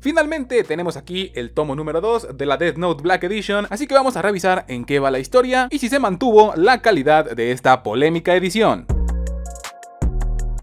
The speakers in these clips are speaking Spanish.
Finalmente tenemos aquí el tomo número 2 de la Death Note Black Edition, así que vamos a revisar en qué va la historia y si se mantuvo la calidad de esta polémica edición.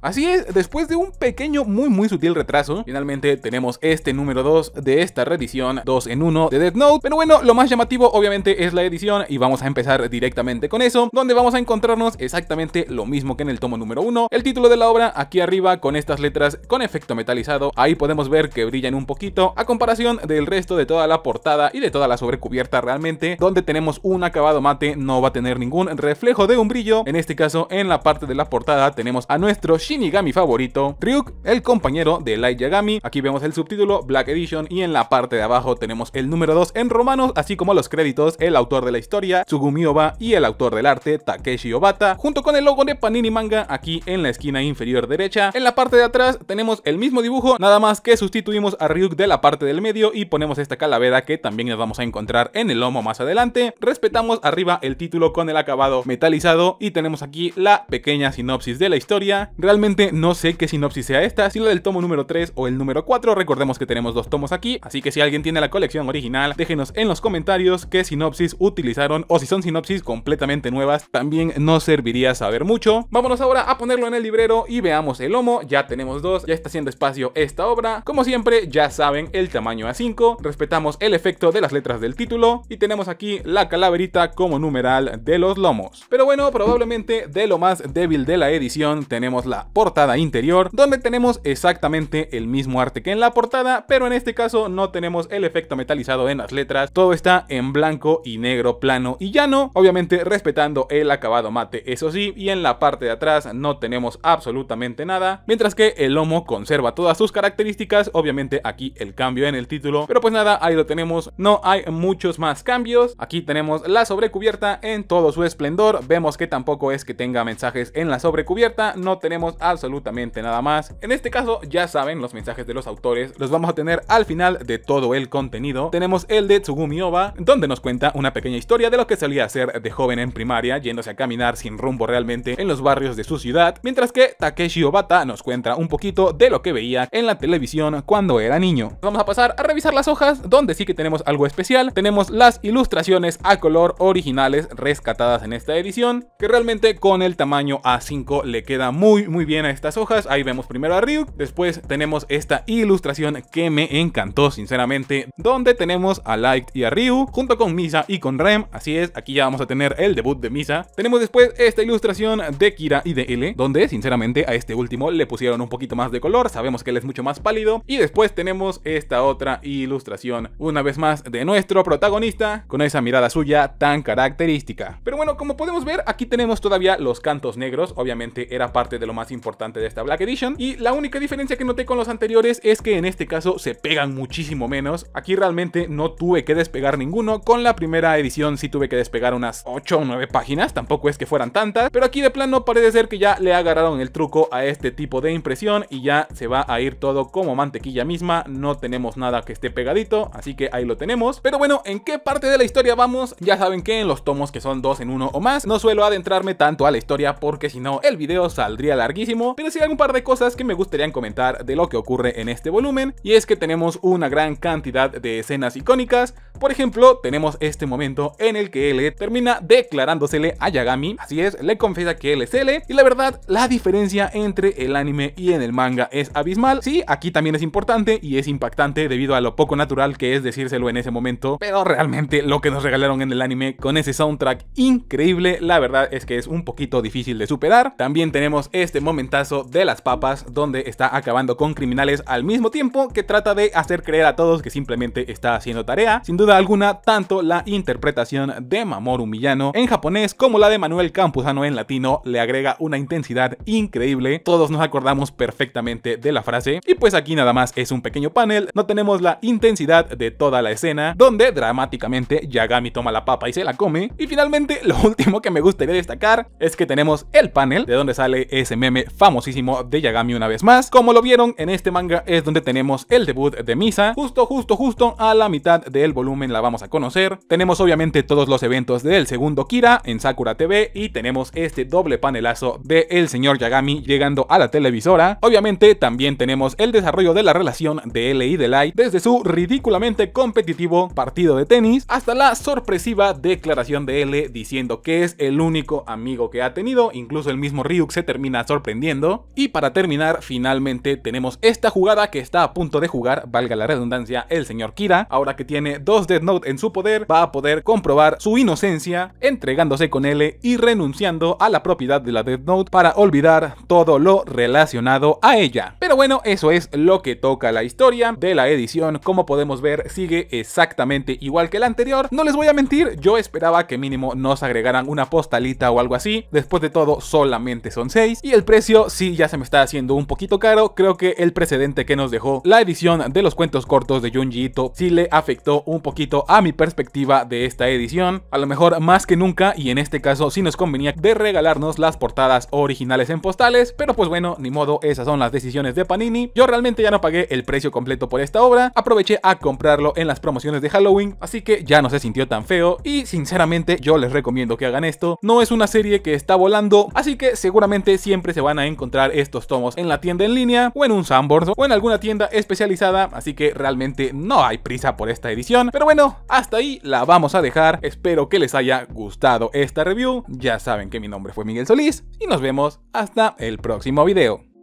Así es, después de un pequeño, muy muy sutil retraso, finalmente tenemos este número 2 de esta reedición 2 en 1 de Death Note. Pero bueno, lo más llamativo obviamente es la edición y vamos a empezar directamente con eso, donde vamos a encontrarnos exactamente lo mismo que en el tomo número 1. El título de la obra aquí arriba con estas letras con efecto metalizado, ahí podemos ver que brillan un poquito a comparación del resto de toda la portada y de toda la sobrecubierta realmente, donde tenemos un acabado mate, no va a tener ningún reflejo de un brillo. En este caso, en la parte de la portada tenemos a nuestro Shinigami favorito, Ryuk, el compañero de Light Yagami, aquí vemos el subtítulo Black Edition y en la parte de abajo tenemos el número 2 en romanos, así como los créditos, el autor de la historia, Tsugumi Oba y el autor del arte, Takeshi Obata, junto con el logo de Panini Manga aquí en la esquina inferior derecha. En la parte de atrás tenemos el mismo dibujo, nada más que sustituimos a Ryuk de la parte del medio y ponemos esta calavera que también nos vamos a encontrar en el lomo más adelante. Respetamos arriba el título con el acabado metalizado y tenemos aquí la pequeña sinopsis de la historia. Realmente no sé qué sinopsis sea esta, si la del tomo número 3 o el número 4, recordemos que tenemos dos tomos aquí, así que si alguien tiene la colección original, déjenos en los comentarios qué sinopsis utilizaron o si son sinopsis completamente nuevas, también nos serviría saber mucho. Vámonos ahora a ponerlo en el librero y veamos el lomo, ya tenemos dos, ya está haciendo espacio esta obra, como siempre ya saben el tamaño A5, respetamos el efecto de las letras del título y tenemos aquí la calaverita como numeral de los lomos. Pero bueno, probablemente de lo más débil de la edición tenemos la portada interior, donde tenemos exactamente el mismo arte que en la portada, pero en este caso no tenemos el efecto metalizado en las letras, todo está en blanco y negro plano y llano, obviamente respetando el acabado mate, eso sí, y en la parte de atrás no tenemos absolutamente nada, mientras que el lomo conserva todas sus características, obviamente aquí el cambio en el título, pero pues nada, ahí lo tenemos, no hay muchos más cambios, aquí tenemos la sobrecubierta en todo su esplendor, vemos que tampoco es que tenga mensajes en la sobrecubierta, no tenemos absolutamente nada más. En este caso, ya saben, los mensajes de los autores los vamos a tener al final de todo el contenido. Tenemos el de Tsugumi Oba, donde nos cuenta una pequeña historia de lo que solía hacer de joven en primaria, yéndose a caminar sin rumbo realmente en los barrios de su ciudad, mientras que Takeshi Obata nos cuenta un poquito de lo que veía en la televisión cuando era niño. Vamos a pasar a revisar las hojas, donde sí que tenemos algo especial. Tenemos las ilustraciones a color originales rescatadas en esta edición, que realmente con el tamaño A5 le queda muy muy bien a estas hojas. Ahí vemos primero a Ryu después tenemos esta ilustración que me encantó sinceramente, donde tenemos a Light y a Ryu junto con Misa y con Rem, así es, aquí ya vamos a tener el debut de Misa. Tenemos después esta ilustración de Kira y de L, donde sinceramente a este último le pusieron un poquito más de color, sabemos que él es mucho más pálido y después tenemos esta otra ilustración, una vez más de nuestro protagonista con esa mirada suya tan característica. Pero bueno, como podemos ver, aquí tenemos todavía los cantos negros, obviamente era parte de lo más importante importante de esta Black Edition. Y la única diferencia que noté con los anteriores es que en este caso se pegan muchísimo menos. Aquí realmente no tuve que despegar ninguno. Con la primera edición sí tuve que despegar unas 8 o 9 páginas, tampoco es que fueran tantas. Pero aquí de plano parece ser que ya le agarraron el truco a este tipo de impresión y ya se va a ir todo como mantequilla misma. No tenemos nada que esté pegadito, así que ahí lo tenemos. Pero bueno, ¿en qué parte de la historia vamos? Ya saben que en los tomos que son dos en uno o más, no suelo adentrarme tanto a la historia porque si no el video saldría larguísimo pero sí hay un par de cosas que me gustaría comentar de lo que ocurre en este volumen, y es que tenemos una gran cantidad de escenas icónicas, por ejemplo, tenemos este momento en el que L termina declarándosele a Yagami, así es, le confiesa que él es L, y la verdad, la diferencia entre el anime y en el manga es abismal. Sí, aquí también es importante y es impactante debido a lo poco natural que es decírselo en ese momento, pero realmente lo que nos regalaron en el anime con ese soundtrack increíble, la verdad es que es un poquito difícil de superar. También tenemos este momentazo de las papas donde está acabando con criminales al mismo tiempo que trata de hacer creer a todos que simplemente está haciendo tarea. Sin duda alguna tanto la interpretación de Mamoru Miyano en japonés como la de Manuel Campuzano en latino le agrega una intensidad increíble, todos nos acordamos perfectamente de la frase y pues aquí nada más es un pequeño panel, no tenemos la intensidad de toda la escena donde dramáticamente Yagami toma la papa y se la come y finalmente lo último que me gustaría destacar es que tenemos el panel de donde sale ese meme famosísimo de Yagami una vez más, como lo vieron en este manga es donde tenemos el debut de Misa justo justo justo a la mitad del volumen la vamos a conocer. Tenemos obviamente todos los eventos del segundo Kira en Sakura TV y tenemos este doble panelazo de el señor Yagami llegando a la televisora. Obviamente también tenemos el desarrollo de la relación de L y Light, desde su ridículamente competitivo partido de tenis hasta la sorpresiva declaración de L diciendo que es el único amigo que ha tenido, incluso el mismo Ryuk se termina sorprendiendo. Y para terminar, finalmente tenemos esta jugada que está a punto de jugar, valga la redundancia, el señor Kira, ahora que tiene dos Dead Note en su poder, va a poder comprobar su inocencia entregándose con él y renunciando a la propiedad de la Dead Note para olvidar todo lo relacionado a ella. Pero bueno, eso es lo que toca la historia de la edición. Como podemos ver, sigue exactamente igual que la anterior. No les voy a mentir, yo esperaba que mínimo nos agregaran una postalita o algo así. Después de todo, solamente son 6. Y el precio sí ya se me está haciendo un poquito caro. Creo que el precedente que nos dejó la edición de los cuentos cortos de Junji Ito sí le afectó un poquito quito a mi perspectiva de esta edición. A lo mejor más que nunca y en este caso si nos convenía de regalarnos las portadas originales en postales, pero pues bueno, ni modo, esas son las decisiones de Panini. Yo realmente ya no pagué el precio completo por esta obra, aproveché a comprarlo en las promociones de Halloween, así que ya no se sintió tan feo y sinceramente yo les recomiendo que hagan esto. No es una serie que está volando, así que seguramente siempre se van a encontrar estos tomos en la tienda en línea o en un sandboard o en alguna tienda especializada, así que realmente no hay prisa por esta edición, pero bueno, hasta ahí la vamos a dejar. Espero que les haya gustado esta review. Ya saben que mi nombre fue Miguel Solís y nos vemos hasta el próximo video.